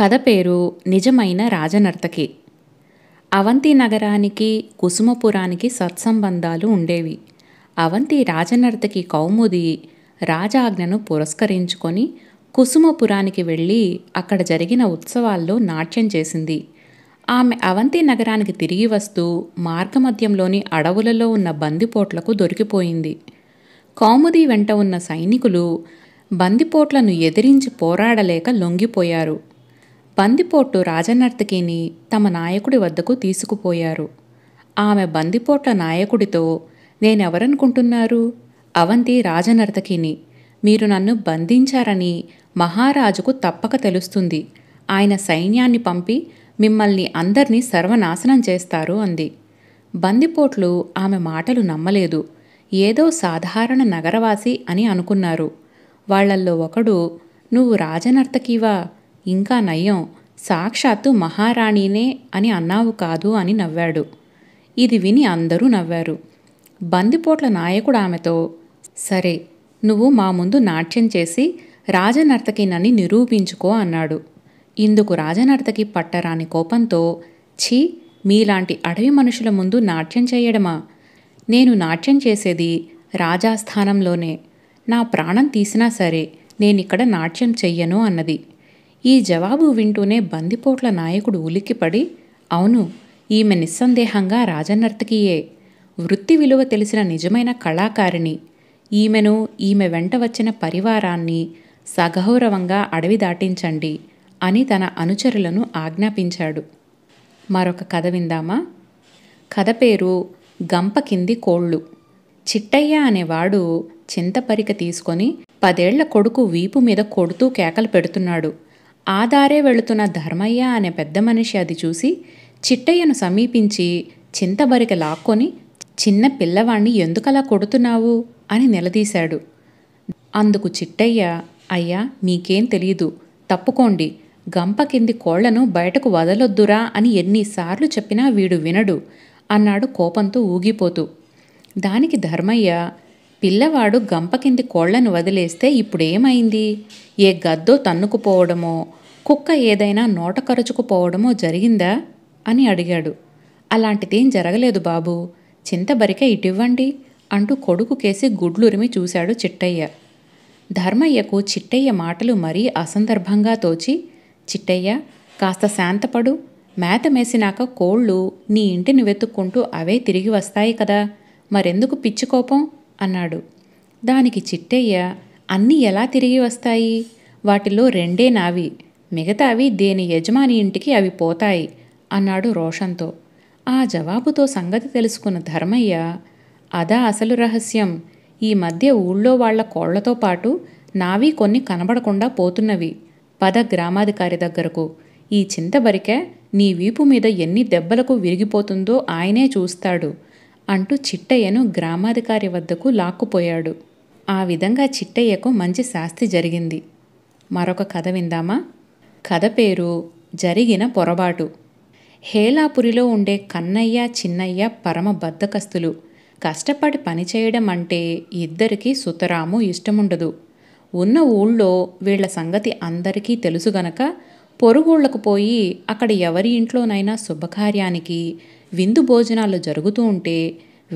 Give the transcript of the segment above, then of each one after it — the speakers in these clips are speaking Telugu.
కథ పేరు నిజమైన రాజనర్తకి అవంతి నగరానికి కుసుమపురానికి సత్సంబంధాలు ఉండేవి అవంతి రాజనర్తకి కౌముది రాజాజ్ఞను పురస్కరించుకొని కుసుమపురానికి వెళ్ళి అక్కడ జరిగిన ఉత్సవాల్లో నాట్యం చేసింది ఆమె అవంతి నగరానికి తిరిగి వస్తూ మార్గమధ్యంలోని అడవులలో ఉన్న బందిపోట్లకు దొరికిపోయింది కౌముది వెంట ఉన్న సైనికులు బందిపోట్లను ఎదిరించి పోరాడలేక లొంగిపోయారు బందిపోట్టు రాజనర్తకిని తమ నాయకుడి వద్దకు తీసుకుపోయారు ఆమె బందిపోట్ల నాయకుడితో నేనెవరనుకుంటున్నారు అవంతి రాజనర్తకిని మీరు నన్ను బంధించారని మహారాజుకు తప్పక తెలుస్తుంది ఆయన సైన్యాన్ని పంపి మిమ్మల్ని అందర్నీ సర్వనాశనం చేస్తారు అంది బందిపోట్లు ఆమె మాటలు నమ్మలేదు ఏదో సాధారణ నగరవాసి అని అనుకున్నారు వాళ్లల్లో ఒకడు నువ్వు రాజనర్తకివా ఇంకా నయం సాక్షాత్తు మహారాణినే అని అన్నావు కాదు అని నవ్వాడు ఇది విని అందరూ నవ్వారు బందిపోట్ల నాయకుడు ఆమెతో సరే నువ్వు మా ముందు నాట్యం చేసి రాజనర్తకినని నిరూపించుకో అన్నాడు ఇందుకు రాజనర్తకి పట్టరాని కోపంతో ఛీ మీలాంటి అడవి మనుషుల ముందు నాట్యం చేయడమా నేను నాట్యం చేసేది రాజాస్థానంలోనే నా ప్రాణం తీసినా సరే నేనిక్కడ నాట్యం చెయ్యను అన్నది ఈ జవాబు వింటూనే బందిపోట్ల నాయకుడు ఉలిక్కిపడి అవును ఈమె నిస్సందేహంగా రాజనర్తకియే వృత్తి విలువ తెలిసిన నిజమైన కళాకారిణి ఈమెను ఈమె వెంట వచ్చిన పరివారాన్ని సగౌరవంగా అడవి దాటించండి అని తన అనుచరులను ఆజ్ఞాపించాడు మరొక కథ విందామా కథ పేరు గంప కింది కోళ్ళు చిట్టయ్య అనేవాడు చింతపరిక తీసుకొని పదేళ్ల కొడుకు వీపు మీద కొడుతూ కేకలు పెడుతున్నాడు ఆ దారే వెళుతున్న ధర్మయ్య అనే పెద్ద మనిషి అది చూసి చిట్టయ్యను సమీపించి చింతబరిక లాక్కొని చిన్న పిల్లవాణ్ణి ఎందుకలా కొడుతున్నావు అని నిలదీశాడు అందుకు చిట్టయ్య అయ్యా మీకేం తెలియదు తప్పుకోండి గంప కింది కోళ్లను బయటకు వదలొద్దురా అని ఎన్నిసార్లు చెప్పినా వీడు వినడు అన్నాడు కోపంతో ఊగిపోతూ దానికి ధర్మయ్య పిల్లవాడు గంప కింది కోళ్లను వదిలేస్తే ఇప్పుడేమైంది ఏ గద్దో తన్నుకుపోవడమో కుక్క ఏదైనా నోట కరుచుకుపోవడమో జరిగిందా అని అడిగాడు అలాంటిదేం జరగలేదు బాబు చింతబరిక ఇటివ్వండి అంటూ కొడుకు కేసి గుడ్లురిమి చూశాడు చిట్టయ్య ధర్మయ్యకు చిట్టయ్య మాటలు మరీ అసందర్భంగా తోచి చిట్టయ్య కాస్త శాంతపడు మేతమేసినాక కోళ్ళు నీ ఇంటిని వెతుక్కుంటూ అవే తిరిగి వస్తాయి కదా మరెందుకు పిచ్చి కోపం అన్నాడు దానికి చిట్టయ్య అన్నీ ఎలా తిరిగి వస్తాయి వాటిలో రెండే నావి మిగతావి దేని యజమాని ఇంటికి అవి పోతాయి అన్నాడు రోషన్తో ఆ జవాబుతో సంగతి తెలుసుకున్న ధర్మయ్య అదా అసలు రహస్యం ఈ మధ్య ఊళ్ళో వాళ్ల కోళ్లతో పాటు నావి కొన్ని కనబడకుండా పోతున్నవి పద గ్రామాధికారి దగ్గరకు ఈ చింతబరికె నీ వీపు మీద ఎన్ని దెబ్బలకు విరిగిపోతుందో ఆయనే చూస్తాడు అంటూ చిట్టయ్యను గ్రామాధికారి వద్దకు లాక్కుపోయాడు ఆ విధంగా చిట్టయ్యకు మంచి శాస్తి జరిగింది మరొక కథ విందామా కథ పేరు జరిగిన పొరబాటు హేలాపురిలో ఉండే కన్నయ్య చిన్నయ్య పరమ బద్దకస్తులు కష్టపడి పనిచేయడం అంటే ఇద్దరికీ సుతరాము ఇష్టముండదు ఉన్న ఊళ్ళో వీళ్ల సంగతి అందరికీ తెలుసు గనక పొరుగుళ్లకు పోయి అక్కడ ఎవరి ఇంట్లోనైనా శుభకార్యానికి విందు భోజనాలు జరుగుతూ ఉంటే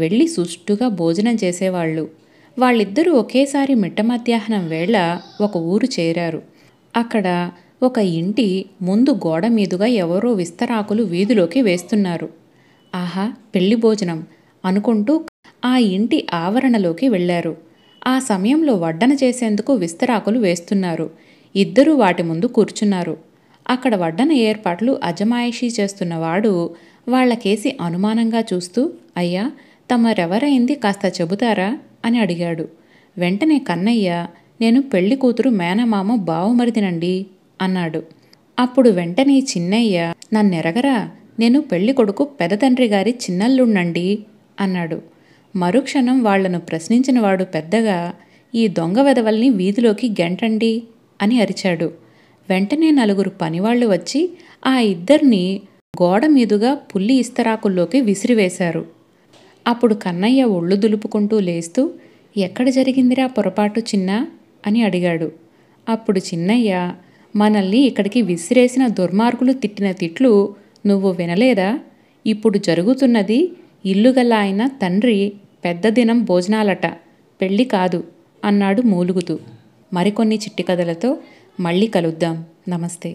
వెళ్ళి సుష్టుగా భోజనం చేసేవాళ్ళు వాళ్ళిద్దరూ ఒకేసారి మిట్ట మధ్యాహ్నం వేళ ఒక ఊరు చేరారు అక్కడ ఒక ఇంటి ముందు గోడ మీదుగా ఎవరో విస్తరాకులు వీధిలోకి వేస్తున్నారు ఆహా పెళ్లి భోజనం అనుకుంటూ ఆ ఇంటి ఆవరణలోకి వెళ్ళారు ఆ సమయంలో వడ్డన చేసేందుకు విస్తరాకులు వేస్తున్నారు ఇద్దరూ వాటి ముందు కూర్చున్నారు అక్కడ వడ్డన ఏర్పాట్లు అజమాయిషీ చేస్తున్నవాడు వాళ్లకేసి అనుమానంగా చూస్తూ అయ్యా తమరెవరైంది కాస్త చెబుతారా అని అడిగాడు వెంటనే కన్నయ్య నేను పెళ్లి కూతురు మేనమామ బావుమరిదినండి అన్నాడు అప్పుడు వెంటనే చిన్నయ్య నన్నెరగరా నేను పెళ్లి కొడుకు పెదతండ్రి గారి చిన్నల్లుండండి అన్నాడు మరుక్షణం వాళ్లను ప్రశ్నించినవాడు పెద్దగా ఈ దొంగ వెదవల్ని వీధిలోకి గెంటండి అని అరిచాడు వెంటనే నలుగురు పనివాళ్లు వచ్చి ఆ ఇద్దరిని గోడ మీదుగా పుల్లి ఇస్తరాకుల్లోకి విసిరివేశారు అప్పుడు కన్నయ్య ఒళ్ళు దులుపుకుంటూ లేస్తూ ఎక్కడ జరిగిందిరా పొరపాటు చిన్న అని అడిగాడు అప్పుడు చిన్నయ్య మనల్ని ఇక్కడికి విసిరేసిన దుర్మార్గులు తిట్టిన తిట్లు నువ్వు వినలేదా ఇప్పుడు జరుగుతున్నది ఇల్లుగల ఆయన తండ్రి పెద్ద దినం భోజనాలట పెళ్ళి కాదు అన్నాడు మూలుగుతూ మరికొన్ని చిట్టికథలతో మళ్ళీ కలుద్దాం నమస్తే